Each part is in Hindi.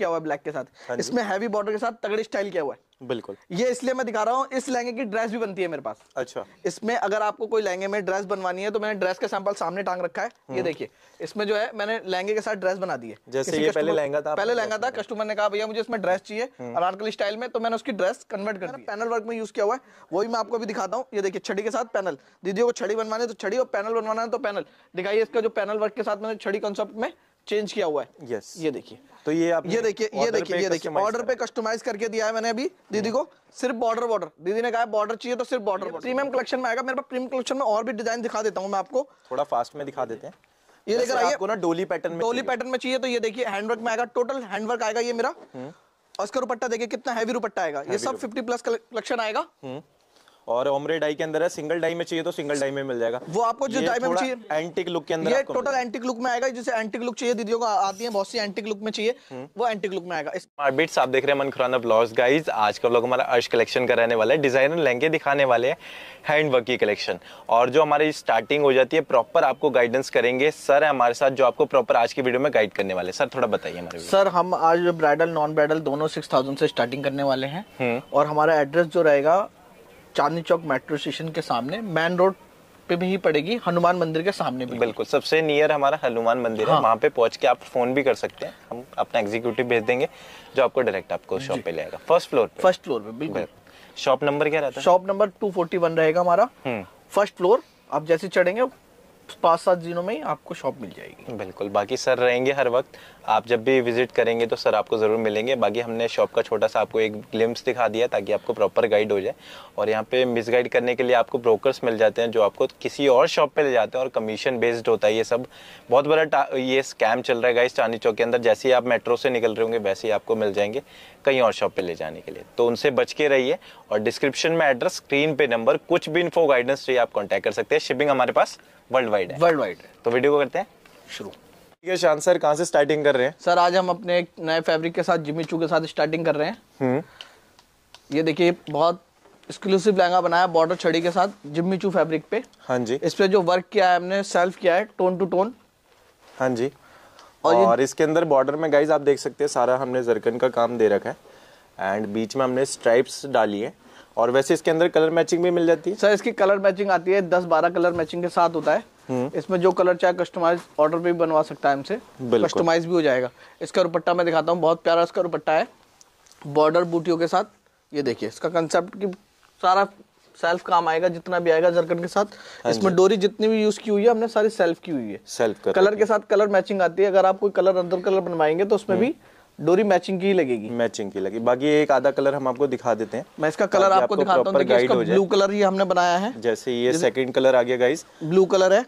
किया हुआ है ब्लैक के साथ हाँ इसमें हैवी बॉर्डर के साथ तगड़ी स्टाइल किया हुआ है बिल्कुल ये इसलिए मैं दिखा रहा हूँ इस लहंगे की ड्रेस भी बनती है मेरे पास अच्छा इसमें अगर आपको कोई लहंगे में ड्रेस बनवानी है तो मैंने ड्रेस का सैंपल सामने टांग रखा है ये हम्म। देखिए इसमें जो है मैंने लहंगे के साथ ड्रेस बना दी है जैसे ये पहले लहंगा था पहले लहंगा था कस्टमर ने कहा भैया मुझे इसमें ड्रेस चाहिए अनारकली हम्म। स्टाइल में तो मैंने उसकी ड्रेस कन्वर्ट कर पैनल वर्क में यूज किया हुआ है वही मैं आपको भी दिखाता हूँ ये देखिए छड़ी के साथ पैनल दीदी को छड़ी बनवाने तो छड़ी और पैनल बनवाना है तो पैनल दिखाइए इसका जो पैनल वर्क के साथ मैंने छड़ी कॉन्सेप्ट में चेंज किया हुआ है यस ये देखिए तो ये आप ये देखिए ये देखिए ये देखिए बॉर्डर पे कस्टमाइज करके दिया है मैंने अभी दीदी को सिर्फ बॉर्डर बॉर्डर दीदी ने कहा बॉर्डर चाहिए तो सिर्फ बॉर्डर प्रीमियम कलेक्शन में आएगा मेरे पास प्रीमियम कलेक्शन में और भी डिजाइन दिखा देता हूँ मैं आपको थोड़ा फास्ट में दिखा देते हैं ये लेकर आइए आपको ना डोली पैटर्न में डोली पैटर्न में चाहिए तो ये देखिए हैंडवर्क में आएगा टोटल हैंडवर्क आएगा ये मेरा हम्म। और रुपट्टा देखिए कितना हैवी रुपट्टा आएगा ये सब 50 प्लस कलेक्शन आएगा हम्म। और ओमरे डाई के अंदर है सिंगल डाई में चाहिए तो सिंगल डाई में मिल जाएगा वो आपको जो डाई में चाहिए एंटिक लुक के अंदर ये टोटल एंटिक लुक में आएगा जिसे एंटिक लुक चाहिए दीदियों को आती है बहुत सी एंटिक लुक में चाहिए हम्म। वो एंटिक लुक में आएगा मार्बिट्स आप देख रहे हैं मन खुराना ब्लॉग्स गाइज आज का लोग हमारा अर्श कलेक्शन कराने वाला है डिजाइनर लहंगे दिखाने वाले हैंड हैंडवर्क की कलेक्शन और जो हमारी स्टार्टिंग हो जाती है प्रॉपर आपको गाइडेंस करेंगे सर है हमारे साथ जो आपको प्रॉपर आज की वीडियो में गाइड करने वाले सर थोड़ा बताइए हमारे सर हम आज ब्राइडल नॉन ब्राइडल दोनों सिक्स थाउजेंड से स्टार्टिंग करने वाले हैं हम्म। और हमारा एड्रेस जो रहेगा चांदनी चौक मेट्रो स्टेशन के सामने मैन रोड पे भी पड़ेगी हनुमान मंदिर के सामने भी बिल्कुल सबसे नियर हमारा हनुमान मंदिर हाँ। है वहाँ पे पहुंच के आप फोन भी कर सकते हैं हम अपना एग्जीक्यूटिव भेज देंगे जो आपको डायरेक्ट आपको शॉप पे ले आएगा फर्स्ट फ्लोर पे फर्स्ट फ्लोर पे बिल्कुल शॉप नंबर क्या रहता है shop number two forty one रहेगा हमारा फर्स्ट हम्म। फ्लोर आप जैसे चढ़ेंगे पाँच सात दिनों में ही आपको शॉप मिल जाएगी बिल्कुल बाकी सर रहेंगे हर वक्त आप जब भी विजिट करेंगे तो सर आपको ज़रूर मिलेंगे बाकी हमने शॉप का छोटा सा आपको एक ग्लिम्स दिखा दिया ताकि आपको प्रॉपर गाइड हो जाए और यहाँ पे मिसगाइड करने के लिए आपको ब्रोकर्स मिल जाते हैं जो आपको किसी और शॉप पे ले जाते हैं और कमीशन बेस्ड होता है ये सब बहुत बड़ा ये स्कैम चल रहा है गाइस चांदी चौक के अंदर जैसे ही आप मेट्रो से निकल रहे होंगे वैसे ही आपको मिल जाएंगे कहीं और शॉप पर ले जाने के लिए तो उनसे बच के रहिए और डिस्क्रिप्शन में एड्रेस स्क्रीन पे नंबर कुछ भी इन्फो गाइडेंस चाहिए आप कॉन्टैक्ट कर सकते हैं शिपिंग हमारे पास वर्ल्ड वाइड है वर्ल्ड वाइड तो वीडियो को करते हैं शुरू यश आंसर कहाँ से स्टार्टिंग कर रहे हैं सर आज हम अपने एक नए फैब्रिक के साथ जिमी चू के साथ स्टार्टिंग कर रहे हैं हम्म। ये देखिए बहुत एक्सक्लूसिव लहंगा बनाया बॉर्डर छड़ी के साथ जिम्मी चू फैब्रिक पे हाँ जी इस पे जो वर्क किया है हमने सेल्फ किया है टोन टू टोन हाँ जी और, और इसके अंदर बॉर्डर में गाइज आप देख सकते हैं सारा हमने जरकन का काम दे रखा है एंड बीच में हमने स्ट्राइप्स डाली है और वैसे इसके अंदर कलर मैचिंग भी मिल जाती है सर इसकी कलर मैचिंग आती है दस बारह कलर मैचिंग के साथ होता है हम्म। इसमें जो कलर चाहे कस्टमाइज ऑर्डर पे भी बनवा सकता है हमसे कस्टमाइज भी हो जाएगा इसका दुपट्टा मैं दिखाता हूँ बहुत प्यारा इसका दुपट्टा है बॉर्डर बूटियों के साथ ये देखिए इसका कंसेप्ट की सारा सेल्फ काम आएगा जितना भी आएगा जरकन के साथ हाँ इसमें डोरी जितनी भी यूज की हुई है हमने सारी सेल्फ की हुई है सेल्फ कलर के साथ कलर मैचिंग आती है अगर आप कोई कलर अंदर कलर बनवाएंगे तो उसमें भी हम्म। डोरी मैचिंग की लगेगी मैचिंग की लगेगी बाकी एक आधा कलर हम आपको दिखा देते हैं मैं इसका कलर आपको, आपको दिखाता हूँ ब्लू कलर ये हमने बनाया है जैसे ये सेकंड कलर आ गया गाइस ब्लू कलर है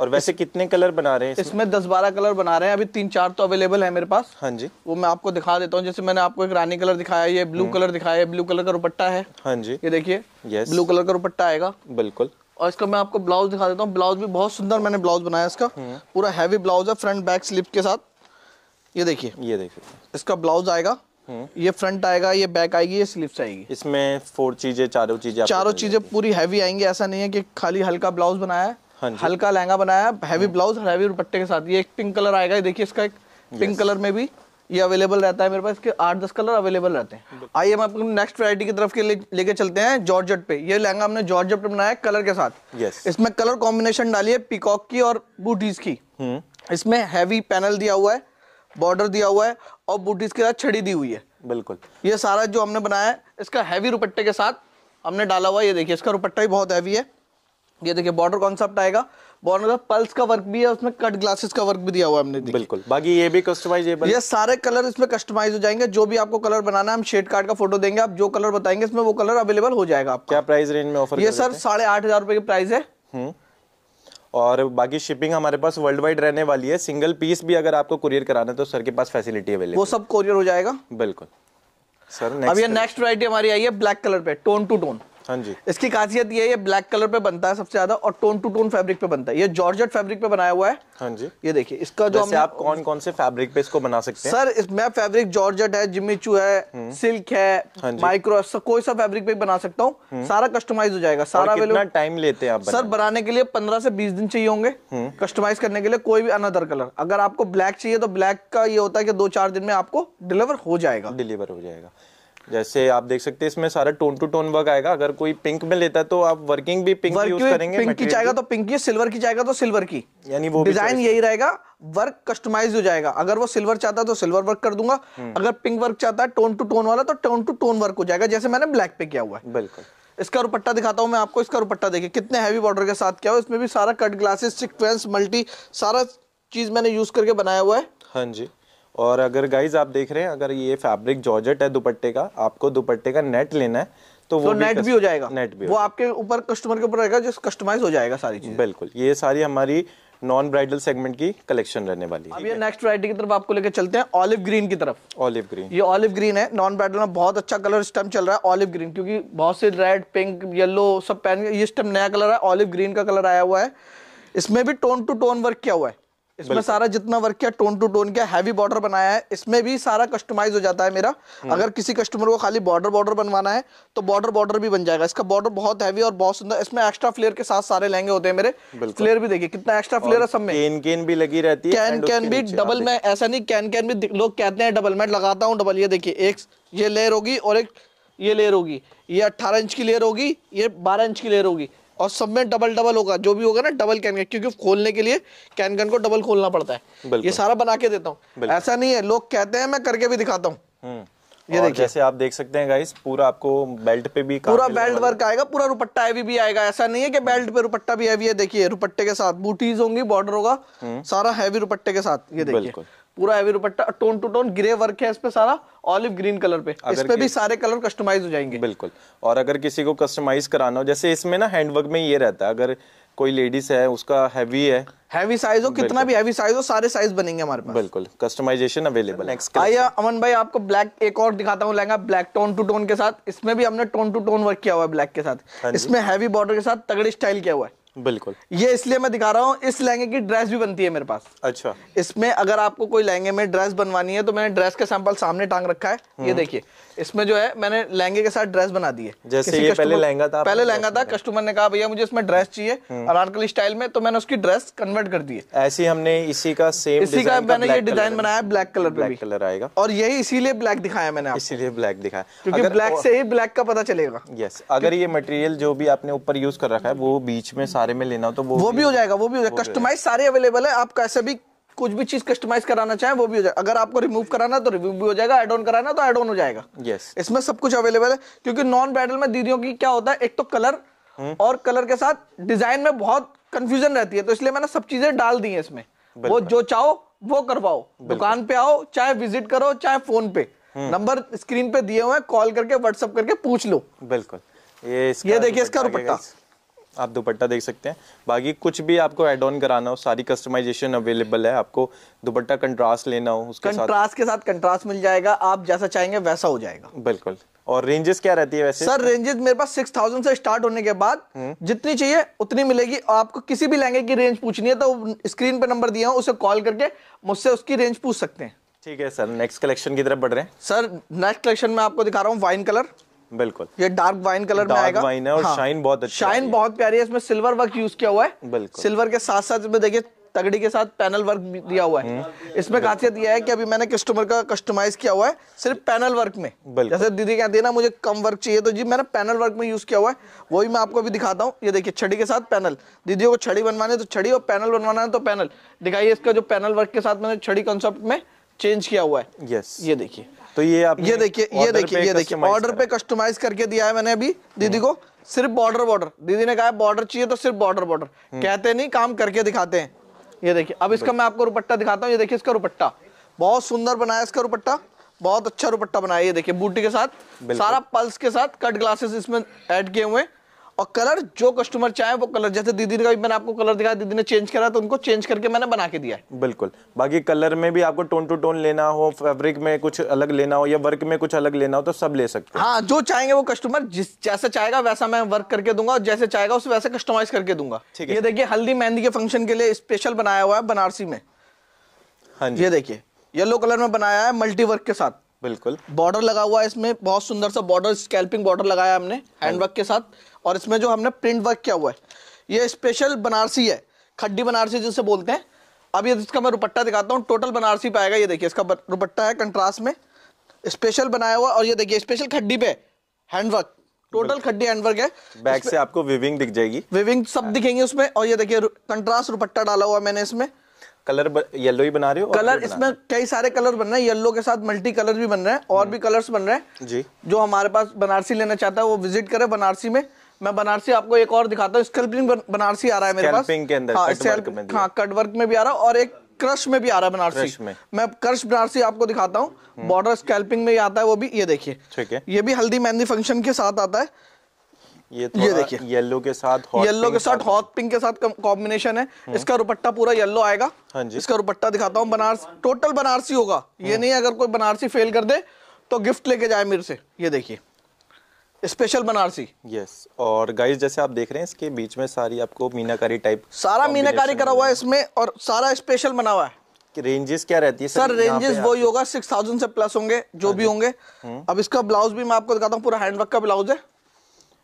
और वैसे कितने कलर बना रहे हैं इसमें, इसमें दस बारह कलर बना रहे हैं अभी तीन चार तो अवेलेबल है मेरे पास हाँ जी वो मैं आपको दिखा देता हूँ जैसे मैंने आपको एक रानी कलर दिखाया ये ब्लू हम्म। कलर दिखाया ब्लू कलर का दुपट्टा है हाँ जी ये देखिए ब्लू कलर का दुपट्टा आएगा बिल्कुल और इसका मैं आपको ब्लाउज दिखा देता हूँ ब्लाउज भी बहुत सुंदर मैंने ब्लाउज बनाया इसका हम्म। पूरा हैवी ब्लाउज है फ्रंट बैक स्लिप के साथ ये देखिए ये देखिए इसका ब्लाउज आएगा हम्म। ये फ्रंट आएगा ये बैक आएगी ये स्लिप आएगी इसमें फोर चीजें चारों चीजें चारों चीजें पूरी हैवी आएंगी ऐसा नहीं है कि खाली हल्का ब्लाउज बनाया है हाँ हल्का लहंगा बनाया हैवी ब्लाउज हैवी दुपट्टे के साथ ये एक पिंक कलर आएगा देखिए इसका एक पिंक कलर में भी ये अवेलेबल रहता है मेरे पास इसके आठ दस कलर अवेलेबल रहते हैं आइए हम अपनी नेक्स्ट वैरायटी की तरफ के ले, लेके चलते हैं जॉर्जेट पे ये लहंगा हमने जॉर्जेट पे बनाया कलर के साथ yes. इसमें कलर कॉम्बिनेशन डाली है पिकॉक की और बूटीज की हम्म। इसमें हैवी पैनल दिया हुआ है बॉर्डर दिया हुआ है और बूटीज के साथ छड़ी दी हुई है बिल्कुल ये सारा जो हमने बनाया है इसका हैवी रुपट्टे के साथ हमने डाला हुआ ये देखिए इसका रुपट्टा भी बहुत हैवी है ये देखिए बॉर्डर कॉन्सेप्ट आएगा बॉर्डर का पल्स का वर्क भी है उसमें कट ग्लासेस का वर्क भी दिया हुआ हमने बिल्कुल बाकी ये भी कस्टमाइजेबल ये सारे कलर इसमें कस्टमाइज हो जाएंगे जो भी आपको कलर बनाना है हम शेड कार्ड का फोटो देंगे आप जो कलर बताएंगे इसमें वो कलर अवेलेबल हो जाएगा आपका क्या प्राइस रेंज में ऑफर ये सर साढ़े आठ हजार रुपए की प्राइस है हम्म। और बाकी शिपिंग हमारे पास वर्ल्ड वाइड रहने वाली है सिंगल पीस भी अगर आपको कुरियर कराना है तो सर के पास फैसिलिटी अवेलेबल वो सब कुरियर हो जाएगा बिल्कुल सर अब ये नेक्स्ट वरायटी हमारी आई है ब्लैक कलर पे टोन टू टोन हाँ जी इसकी खासियत ये है ये ब्लैक कलर पे बनता है सबसे ज्यादा और टोन टू टोन फैब्रिक पे बनता है ये जॉर्जेट फैब्रिक पे बनाया हुआ है हाँ जी ये देखिए इसका जो आप कौन कौन से फैब्रिक पे इसको बना सकते हैं सर इसमें फैब्रिक जॉर्जेट है जिमिचू है सिल्क हम्म। है माइक्रो हाँ कोई सा फैब्रिक पे बना सकता हूँ हम्म। सारा कस्टमाइज हो जाएगा सारा अवेलेबल टाइम लेते हैं सर बनाने के लिए पंद्रह से बीस दिन चाहिए होंगे कस्टमाइज हम्म। करने के लिए कोई भी अनदर कलर अगर आपको ब्लैक चाहिए तो ब्लैक का ये होता है कि दो चार दिन में आपको डिलीवर हो जाएगा डिलीवर हो जाएगा जैसे आप देख सकते हैं इसमें सारा टोन टू टोन वर्क आएगा अगर कोई पिंक में लेता है तो आप वर्किंग भी पिंक यूज करेंगे पिंक की चाहेगा तो पिंक की सिल्वर की चाहेगा तो सिल्वर की यानी वो डिजाइन यही रहेगा वर्क कस्टमाइज हो जाएगा अगर वो सिल्वर चाहता है तो सिल्वर वर्क कर दूंगा हम्म। अगर पिंक वर्क चाहता है टोन टू टोन वाला तो टोन टू टोन वर्क हो जाएगा जैसे मैंने ब्लैक पे किया हुआ है बिल्कुल इसका रुपट्टा दिखाता हूं मैं आपको इसका रुपट्टा देखिए कितने हैवी बॉर्डर के साथ क्या हो इसमें भी सारा कट ग्लासेस सिक्वेंस मल्टी सारा चीज मैंने यूज करके बनाया हुआ है हाँ जी और अगर गाइज आप देख रहे हैं अगर ये फैब्रिक जॉर्जेट है दुपट्टे का आपको दुपट्टे का नेट लेना है तो वो नेट तो भी हो जाएगा नेट भी वो आपके ऊपर कस्टमर के ऊपर रहेगा जो कस्टमाइज हो जाएगा सारी चीज बिल्कुल ये सारी हमारी नॉन ब्राइडल सेगमेंट की कलेक्शन रहने वाली है अब ये नेक्स्ट वरायटी की तरफ आपको लेके चलते हैं ऑलिव ग्रीन की तरफ ऑलिव ग्रीन ये ऑलिव ग्रीन है नॉन ब्राइडल में बहुत अच्छा कलर इस टाइम चल रहा है ऑलिव ग्रीन क्योंकि बहुत से रेड पिंक येलो सब पहन ये इस टाइम नया कलर है ऑलिव ग्रीन का कलर आया हुआ है इसमें भी टोन टू टोन वर्क किया हुआ है इसमें सारा जितना वर्क किया टोन टू टोन किया हैवी बॉर्डर बनाया है इसमें भी सारा कस्टमाइज हो जाता है मेरा हम्म। अगर किसी कस्टमर को खाली बॉर्डर बॉर्डर बनवाना है तो बॉर्डर बॉर्डर भी बन जाएगा इसका बॉर्डर बहुत हैवी और बहुत सुंदर इसमें एक्स्ट्रा फ्लेयर के साथ सारे लहंगे होते हैं मेरे फ्लेयर भी देखिए कितना एक्स्ट्रा फ्लेयर है सब में कैन कैन भी लगी रहती है कैन कैन भी डबल मैट ऐसा नहीं कैन कैन भी लोग कहते हैं डबल मैट लगाता हूँ डबल ये देखिए एक ये लेयर होगी और एक ये लेयर होगी ये अट्ठारह इंच की लेयर होगी ये बारह इंच की लेयर होगी और सब में डबल डबल होगा जो भी होगा ना डबल कैन क्योंकि खोलने के लिए कैन गन को डबल खोलना पड़ता है ये सारा बना के देता हूँ ऐसा नहीं है लोग कहते हैं मैं करके भी दिखाता हूँ हम्म। ये देखिए जैसे आप देख सकते हैं गाइस पूरा आपको बेल्ट पे भी पूरा बेल्ट वर्क आएगा पूरा रुपट्टा हैवी भी आएगा ऐसा नहीं है कि बेल्ट पे रुपट्टा भी हैवी है देखिए रुपट्टे के साथ बूटीज होंगी बॉर्डर होगा हम्म। सारा हैवी रुपट्टे के साथ ये देखिए पूरा हैवी रुपट्टा tone to tone grey work है इस पे सारा ऑलिव ग्रीन कलर पे इस पे भी सारे कलर कस्टमाइज हो जाएंगे बिल्कुल और अगर किसी को कस्टमाइज कराना हो जैसे इसमें ना हैंडवर्क में ये रहता है अगर कोई लेडीज है उसका हैवी है हैवी साइज हो कितना भी हैवी साइज हो सारे साइज बनेंगे हमारे पास बिल्कुल कस्टमाइजेशन अवेलेबल नेक्स्ट आइए अमन भाई आपको ब्लैक एक और दिखाता हूँ lehenga black tone to tone के साथ इसमें भी हमने टोन टू टोन वर्क किया हुआ है ब्लैक के साथ हाँ इसमें हैवी बॉर्डर के साथ तगड़ी स्टाइल किया हुआ है बिल्कुल ये इसलिए मैं दिखा रहा हूँ इस लहंगे की ड्रेस भी बनती है मेरे पास अच्छा इसमें अगर आपको कोई लहंगे में ड्रेस बनवानी है तो मैंने ड्रेस का सैंपल सामने टांग रखा है ये हम्म। देखिए इसमें जो है मैंने लहंगे के साथ ड्रेस बना दी है जैसे ये पहले लहंगा था पहले लहंगा था कस्टमर ने कहा भैया मुझे इसमें ड्रेस चाहिए अनारकली हम्म। स्टाइल में तो मैंने उसकी ड्रेस कन्वर्ट कर दी है ऐसी हमने इसी का सेम इसी का मैंने ये डिजाइन बनाया ब्लैक कलर ब्लैक कलर आएगा और यही इसीलिए ब्लैक दिखाया मैंने इसीलिए ब्लैक दिखाया क्योंकि ब्लैक से ही ब्लैक का पता चलेगा यस अगर ये मटेरियल जो भी आपने ऊपर यूज कर रखा है वो बीच में सारे में लेना हो तो वो, वो भी, भी हो जाएगा वो भी हो जाएगा कस्टमाइज सारे अवेलेबल है आप कैसे भी कुछ भी चीज कस्टमाइज कराना चाहे वो भी हो जाएगा अगर आपको रिमूव कराना तो रिमूव भी हो जाएगा एड ऑन कराना तो एड ऑन हो जाएगा यस इसमें सब कुछ अवेलेबल है क्योंकि नॉन ब्राइडल में दीदियों की क्या होता है एक तो कलर हम्म। और कलर के साथ डिजाइन में बहुत कंफ्यूजन रहती है तो इसलिए मैंने सब चीजें डाल दी है इसमें वो जो चाहो वो करवाओ दुकान पे आओ चाहे विजिट करो चाहे फोन पे नंबर हम्म। स्क्रीन पे दिए हुए हैं कॉल करके व्हाट्सअप करके पूछ लो बिल्कुल ये ये देखिए इसका रुपट्टा आप दुपट्टा देख सकते हैं बाकी कुछ भी आपको एड ऑन कराना हो सारी कस्टमाइजेशन अवेलेबल है आपको दुपट्टा कंट्रास्ट लेना हो उसके कंट्रास्ट के साथ कंट्रास्ट मिल जाएगा आप जैसा चाहेंगे वैसा हो जाएगा बिल्कुल और रेंजेस क्या रहती है वैसे सर रेंजेस मेरे पास सिक्स थाउजेंड से स्टार्ट होने के बाद हम्म। जितनी चाहिए उतनी मिलेगी आपको किसी भी लहंगे की रेंज पूछनी है तो स्क्रीन पर नंबर दिया हूँ उसे कॉल करके मुझसे उसकी रेंज पूछ सकते हैं ठीक है सर नेक्स्ट कलेक्शन की तरफ बढ़ रहे हैं सर नेक्स्ट कलेक्शन में आपको दिखा रहा हूँ वाइन कलर बिल्कुल ये डार्क वाइन कलर में आएगा वाइन है और हाँ, शाइन बहुत अच्छी शाइन बहुत प्यारी है इसमें सिल्वर वर्क यूज किया हुआ है बिल्कुल सिल्वर के साथ साथ इसमें देखिए तगड़ी के साथ पैनल वर्क दिया हुआ है हम्म। इसमें खासियत यह है कि अभी मैंने कस्टमर का कस्टमाइज किया हुआ है सिर्फ पैनल वर्क में जैसे दीदी कहती है ना मुझे कम वर्क चाहिए तो जी मैंने पैनल वर्क में यूज किया हुआ है वही मैं आपको अभी दिखाता हूँ ये देखिए छड़ी के साथ पैनल दीदियों को छड़ी बनवाने तो छड़ी और पैनल बनवाना है तो पैनल दिखाइए इसका जो पैनल वर्क के साथ मैंने छड़ी कॉन्सेप्ट में चेंज किया हुआ है यस ये देखिए तो ये आप ये देखिए ये देखिए ये देखिए बॉर्डर पे कस्टमाइज करके दिया है मैंने अभी दीदी हम्म। को सिर्फ बॉर्डर बॉर्डर दीदी ने कहा बॉर्डर चाहिए तो सिर्फ बॉर्डर हम्म। बॉर्डर कहते नहीं काम करके दिखाते हैं ये देखिए अब इसका मैं आपको रुपट्टा दिखाता हूँ ये देखिए इसका रुपट्टा बहुत सुंदर बनाया इसका रुपट्टा बहुत अच्छा रुपट्टा बनाया ये देखिए बूटी के साथ सारा पल्स के साथ कट ग्लासेस इसमें ऐड किए हुए हैं और कलर जो कस्टमर चाहे वो कलर जैसे दीदी का मैंने आपको कलर दिखाया दीदी ने चेंज करा तो उनको चेंज करके मैंने बना के दिया है बिल्कुल बाकी कलर में भी आपको टोन टू टोन लेना हो फैब्रिक में कुछ अलग लेना हो या वर्क में कुछ अलग लेना हो तो सब ले सकते हैं हाँ जो चाहेंगे वो कस्टमर जिस जैसे चाहेगा वैसा मैं वर्क करके दूंगा और जैसे चाहेगा उसे वैसे कस्टमाइज करके दूंगा ठीक है ये देखिए हल्दी मेहंदी के फंक्शन के लिए स्पेशल बनाया हुआ है बनारसी में हाँ जी ये देखिए येलो कलर में बनाया है मल्टी वर्क के साथ बिल्कुल बॉर्डर लगा हुआ है इसमें बहुत सुंदर सा बॉर्डर स्कैल्पिंग बॉर्डर लगाया हमने हैंडवर्क हाँ। के साथ और इसमें जो हमने प्रिंट वर्क किया हुआ है ये स्पेशल बनारसी है खड्डी बनारसी जिसे बोलते हैं अब ये इसका मैं रुपट्टा दिखाता हूँ टोटल बनारसी पे आएगा ये देखिए इसका रुपट्टा है कंट्रास्ट में स्पेशल बनाया हुआ और ये देखिए स्पेशल खड्डी पे हैंडवर्क टोटल खड्डी हैंडवर्क है बैक से आपको विविंग दिख जाएगी विविंग सब हाँ। दिखेंगे उसमें और ये देखिए कंट्रास्ट रुपट्टा डाला हुआ मैंने इसमें कलर ब, येलो ही बना रहे हो कलर इसमें कई सारे कलर बन रहे हैं येलो के साथ मल्टी कलर भी बन रहे हैं और भी कलर्स हम्म। बन रहे हैं जी जो हमारे पास बनारसी लेना चाहता है वो विजिट करे बनारसी में मैं बनारसी आपको एक और दिखाता हूँ स्कल्पिंग बनारसी आ रहा है मेरे पास के अंदर हाँ, कट वर्क हाँ, में भी आ रहा है और एक क्रश में भी आ रहा है बनारसी में मैं क्रश बनारसी आपको दिखाता हूँ बॉर्डर हम्म। स्कैल्पिंग में आता है वो भी ये देखिए ठीक है ये भी हल्दी मेहंदी फंक्शन के साथ आता है ये ये देखिए येलो के साथ येलो के साथ हॉट पिंक के साथ कॉम्बिनेशन है हम्म। इसका रुपट्टा पूरा येलो आएगा हाँ जी इसका रुपट्टा दिखाता हूँ बनारस टोटल बनारसी होगा ये हम्म। नहीं अगर कोई बनारसी फेल कर दे तो गिफ्ट लेके जाए मेरे से ये देखिए स्पेशल बनारसी यस yes. और गाइस जैसे आप देख रहे हैं इसके बीच में सारी आपको मीनाकारी टाइप सारा मीनाकारी करा हुआ है इसमें और सारा स्पेशल बना हुआ है रेंजेस क्या रहती है सर रेंजेस वही होगा सिक्स थाउजेंड से प्लस होंगे जो हाँ भी होंगे हम्म। अब इसका ब्लाउज भी मैं आपको दिखाता हूँ पूरा हैंडवर्क का ब्लाउज है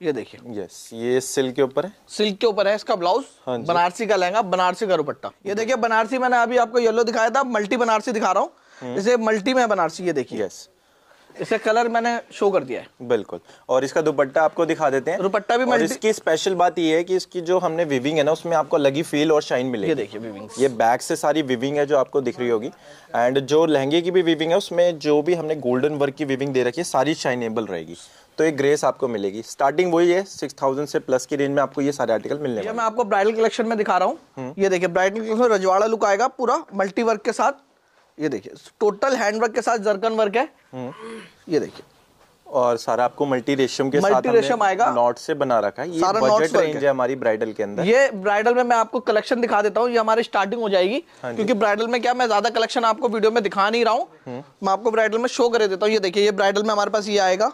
ये देखिए यस ये सिल्क के ऊपर है सिल्क के ऊपर है इसका ब्लाउज हाँ बनारसी का लहंगा बनारसी का दुपट्टा ये देखिए बनारसी मैंने अभी आपको येलो दिखाया था मल्टी बनारसी दिखा रहा हूँ हम्म। इसे मल्टी में बनारसी ये देखिए यस इसे कलर मैंने शो कर दिया है बिल्कुल और इसका दुपट्टा आपको दिखा देते हैं दुपट्टा भी मल्टी... इसकी स्पेशल बात ये है कि इसकी जो हमने विविंग है ना उसमें आपको लगी फील और शाइन मिलेगी ये देखिए विविंग ये बैक से सारी विविंग है जो आपको दिख रही होगी एंड जो लहंगे की भी विविंग है उसमें जो भी हमने गोल्डन वर्क की विविंग दे रखी है सारी शाइनेबल रहेगी तो एक ग्रेस आपको मिलेगी स्टार्टिंग वही है सिक्स थाउजेंड से प्लस की रेंज में आपको ये सारे आर्टिकल मिलने ये मैं आपको ब्राइडल कलेक्शन में दिखा रहा हूँ हम्म। ये देखिए ब्राइडल कलेक्शन रजवाड़ा लुक आएगा पूरा मल्टी वर्क के साथ ये देखिए टोटल हैंड वर्क के साथ जरकन वर्क है हम्म। ये देखिए और सारा आपको मल्टी रेशम के मल्टी साथ रेशम आएगा नॉट से बना रखा है ये बजट रेंज है हमारी ब्राइडल के अंदर ये ब्राइडल में मैं आपको कलेक्शन दिखा देता हूँ ये हमारी स्टार्टिंग हो जाएगी हाँ क्योंकि ब्राइडल में क्या मैं ज्यादा कलेक्शन आपको वीडियो में दिखा नहीं रहा हूँ हम्म। मैं आपको ब्राइडल में शो कर देता हूँ ये देखिए ये ब्राइडल में हमारे पास ये आएगा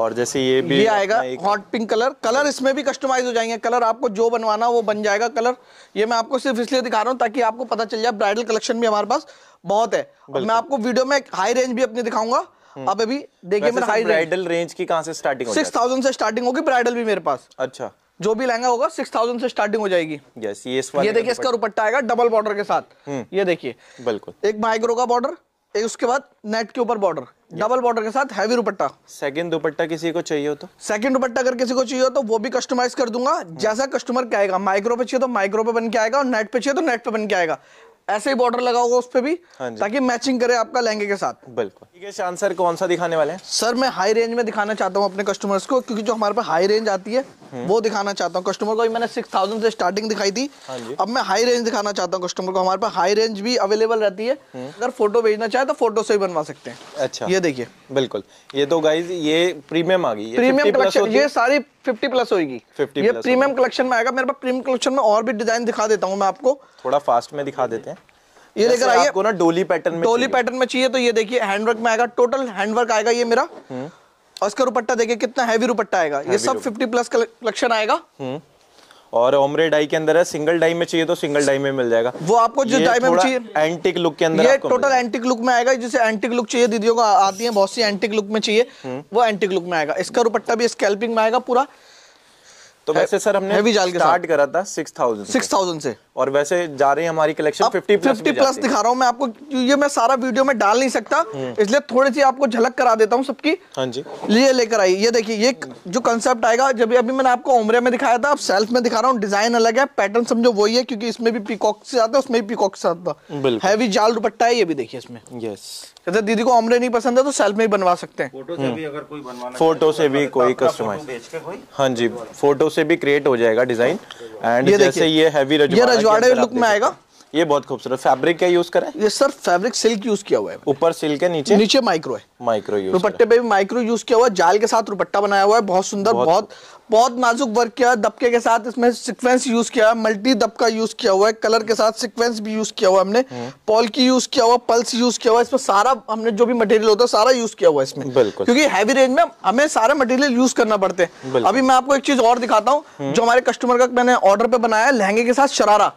और जैसे ये भी ये आएगा हॉट पिंक कलर कलर इसमें भी कस्टमाइज हो जाएंगे कलर आपको जो बनवाना वो बन जाएगा कलर ये मैं आपको सिर्फ इसलिए दिखा रहा हूँ ताकि आपको पता चल जाए ब्राइडल कलेक्शन भी हमारे पास बहुत है मैं आपको वीडियो में हाई रेंज भी अपनी दिखाऊंगा हम्म। अब अभी देखिए मेरा हाई ब्राइडल रेंज की कहाँ से स्टार्टिंग सिक्स थाउजेंड से स्टार्टिंग होगी ब्राइडल भी मेरे पास अच्छा जो भी लहंगा होगा सिक्स थाउजेंड से स्टार्टिंग हो जाएगी yes, ये, ये देखिए इसका दुपट्टा आएगा डबल बॉर्डर के साथ हम्म। ये देखिए बिल्कुल एक माइक्रो का बॉर्डर एक उसके बाद नेट के ऊपर बॉर्डर डबल बॉर्डर के साथ हैवी दुपट्टा सेकंड दुपट्टा किसी को चाहिए हो तो सेकंड दुपट्टा अगर किसी को चाहिए हो तो वो भी कस्टमाइज कर दूंगा hmm. जैसा कस्टमर क्या आएगा माइक्रो पे चाहिए तो माइक्रो पे बन के आएगा और नेट पे चाहिए तो नेट पे बन के आएगा ऐसे ही बॉर्डर लगाओगे उस पर भी हाँ ताकि मैचिंग करे आपका लहंगे के साथ बिल्कुल ठीक है शान सर कौन सा दिखाने वाले हैं सर मैं हाई रेंज में दिखाना चाहता हूँ अपने कस्टमर्स को क्योंकि जो हमारे पे हाई रेंज आती है हम्म। वो दिखाना चाहता हूँ कस्टमर को मैंने सिक्स थाउजेंड से स्टार्टिंग दिखाई थी हाँ अब मैं हाई रेंज दिखाना चाहता हूँ कस्टमर को हमारे पास हाई रेंज भी अवेलेबल रहती है हम्म। अगर फोटो भेजना चाहे तो फोटो से ही बनवा सकते हैं अच्छा ये देखिए बिल्कुल ये तो गाइज ये प्रीमियम आ गई प्रीमियम कलेक्शन ये सारी 50 प्लस होगी 50 ये प्रीमियम कलेक्शन में आएगा मेरे पास प्रीमियम कलेक्शन में और भी डिजाइन दिखा देता हूँ मैं आपको थोड़ा फास्ट में दिखा देते हैं ये लेकर आइए आपको ना डोली पैटर्न में डोली पैटर्न में चाहिए तो ये देखिए हैंडवर्क में आएगा टोटल हैंडवर्क आएगा ये मेरा हम्म। और इसका दुपट्टा देखिए कितना हैवी दुपट्टा आएगा ये सब 50 प्लस कलेक्शन आएगा हम्म। और ओमरे डाई के अंदर है सिंगल डाई में चाहिए तो सिंगल डाई में मिल जाएगा वो आपको जिस डाई में चाहिए एंटिक लुक के अंदर ये टोटल एंटिक लुक में आएगा जिसे एंटिक लुक चाहिए दीदियों को आती है बहुत सी एंटिक लुक में चाहिए हम्म। वो एंटिक लुक में आएगा इसका रुपट्टा भी स्कैल्पिंग में आएगा पूरा तो वैसे सर हमने स्टार्ट करा था सिक्स थाउजेंड सिक्स थाउजेंड से और वैसे जा रही है हमारी collection fifty plus fifty plus दिखा रहा हूँ मैं आपको ये मैं सारा वीडियो में डाल नहीं सकता हम्म। इसलिए थोड़ी सी आपको झलक करा देता हूँ सबकी हाँ जी लिए लेकर आई ये देखिए ये जो कंसेप्ट आएगा जब अभी मैंने आपको उम्रे में दिखाया था अब सेल्फ में दिखा रहा हूँ डिजाइन अलग है पैटर्न समझो वही है क्योंकि इसमें भी पीकॉक से आता है उसमें भी पीकॉक से आता है जाल दुपट्टा है ये भी देखिए इसमें यस कहते दीदी को ओमरे नहीं पसंद है तो सेल्फ में ही बनवा सकते हैं फोटो से भी हम्म। अगर कोई बनवाना फोटो तो से भी कोई कस्टमाइज हाँ जी फोटो से भी क्रिएट हो जाएगा डिजाइन एंड जैसे ये हैवी रजवाड़ा जुगाड़े लुक में आएगा ये बहुत खूबसूरत फैब्रिक क्या यूज करा है ये सर फैब्रिक सिल्क यूज किया हुआ है ऊपर सिल्क है नीचे नीचे माइक्रो है माइक्रो यूज दुपट्टे पे भी माइक्रो यूज किया हुआ है जाल के साथ दुपट्टा बनाया हुआ है बहुत सुंदर बहुत बहुत नाजुक वर्क किया है दबके के साथ इसमें सिक्वेंस यूज किया है मल्टी दबका यूज किया हुआ है कलर के साथ सिक्वेंस भी यूज किया हुआ हमने हम्म। पॉल की यूज किया हुआ पल्स यूज किया हुआ इसमें सारा हमने जो भी मटेरियल होता है सारा यूज किया हुआ इसमें बिल्कुल क्योंकि हैवी रेंज में हमें सारे मटेरियल यूज करना पड़ते हैं अभी मैं आपको एक चीज और दिखाता हूँ हम्म। जो हमारे कस्टमर का मैंने ऑर्डर पे बनाया लहंगे के साथ शरारा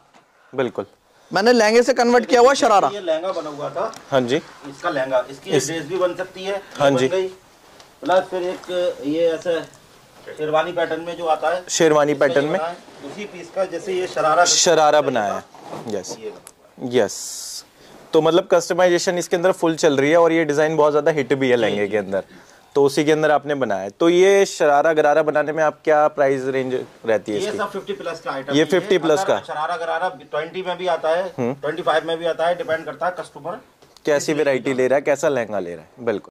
बिल्कुल मैंने लहंगे से कन्वर्ट किया हुआ शरारा लहंगा बना हुआ था हाँ जी इसका लहंगा इसकी इस... ड्रेस भी बन सकती है हाँ जी प्लस फिर एक ये ऐसा शेरवानी पैटर्न में जो आता है शेरवानी पैटर्न में उसी पीस का जैसे ये शरारा शरारा बनाया है यस यस तो मतलब कस्टमाइजेशन इसके अंदर फुल चल रही है और ये डिज़ाइन बहुत ज़्यादा हिट भी है लहंगे के अंदर तो उसी के अंदर आपने बनाया है तो ये शरारा गरारा बनाने में आप क्या प्राइस रेंज रहती है ये फिफ्टी सब 50 प्लस का आइटम ये 50 प्लस का शरारा गरारा 20 में भी आता है 25 हम्म। में भी आता है डिपेंड करता है कस्टमर कैसी वेरायटी ले रहा है कैसा लहंगा ले रहा है बिल्कुल